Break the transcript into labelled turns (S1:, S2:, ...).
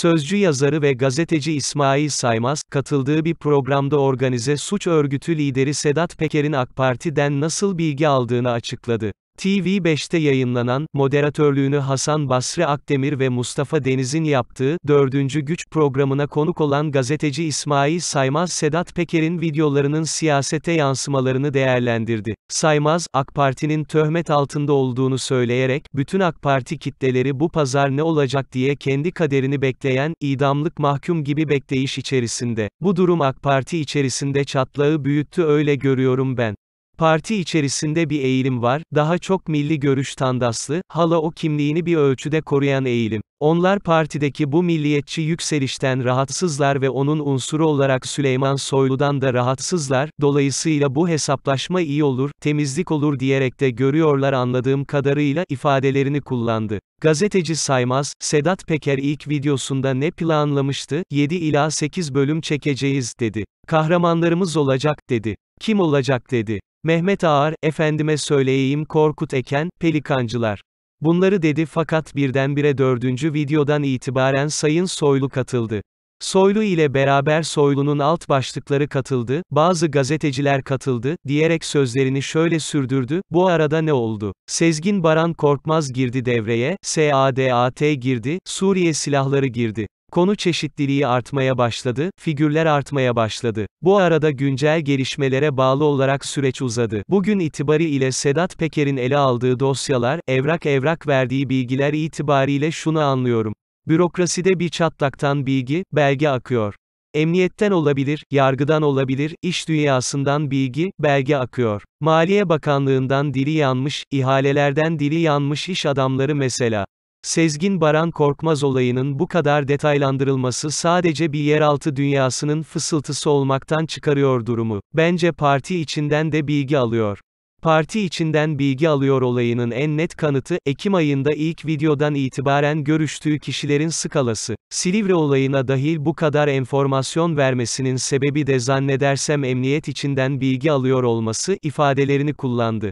S1: Sözcü yazarı ve gazeteci İsmail Saymaz, katıldığı bir programda organize suç örgütü lideri Sedat Peker'in AK Parti'den nasıl bilgi aldığını açıkladı. TV5'te yayınlanan, moderatörlüğünü Hasan Basri Akdemir ve Mustafa Deniz'in yaptığı, 4. Güç programına konuk olan gazeteci İsmail Saymaz Sedat Peker'in videolarının siyasete yansımalarını değerlendirdi. Saymaz, AK Parti'nin töhmet altında olduğunu söyleyerek, bütün AK Parti kitleleri bu pazar ne olacak diye kendi kaderini bekleyen, idamlık mahkum gibi bekleyiş içerisinde. Bu durum AK Parti içerisinde çatlağı büyüttü öyle görüyorum ben. Parti içerisinde bir eğilim var, daha çok milli görüş tandaslı, hala o kimliğini bir ölçüde koruyan eğilim. Onlar partideki bu milliyetçi yükselişten rahatsızlar ve onun unsuru olarak Süleyman Soylu'dan da rahatsızlar, dolayısıyla bu hesaplaşma iyi olur, temizlik olur diyerek de görüyorlar anladığım kadarıyla ifadelerini kullandı. Gazeteci Saymaz, Sedat Peker ilk videosunda ne planlamıştı, 7 ila 8 bölüm çekeceğiz dedi. Kahramanlarımız olacak dedi. Kim olacak dedi. Mehmet Ağar, efendime söyleyeyim Korkut Eken, pelikancılar. Bunları dedi fakat birdenbire dördüncü videodan itibaren Sayın Soylu katıldı. Soylu ile beraber Soylu'nun alt başlıkları katıldı, bazı gazeteciler katıldı, diyerek sözlerini şöyle sürdürdü, bu arada ne oldu? Sezgin Baran Korkmaz girdi devreye, SADAT girdi, Suriye silahları girdi. Konu çeşitliliği artmaya başladı, figürler artmaya başladı. Bu arada güncel gelişmelere bağlı olarak süreç uzadı. Bugün itibariyle Sedat Peker'in ele aldığı dosyalar, evrak evrak verdiği bilgiler itibariyle şunu anlıyorum. Bürokraside bir çatlaktan bilgi, belge akıyor. Emniyetten olabilir, yargıdan olabilir, iş dünyasından bilgi, belge akıyor. Maliye Bakanlığından dili yanmış, ihalelerden dili yanmış iş adamları mesela. Sezgin Baran Korkmaz olayının bu kadar detaylandırılması sadece bir yeraltı dünyasının fısıltısı olmaktan çıkarıyor durumu. Bence parti içinden de bilgi alıyor. Parti içinden bilgi alıyor olayının en net kanıtı, Ekim ayında ilk videodan itibaren görüştüğü kişilerin skalası. Silivri olayına dahil bu kadar enformasyon vermesinin sebebi de zannedersem emniyet içinden bilgi alıyor olması ifadelerini kullandı.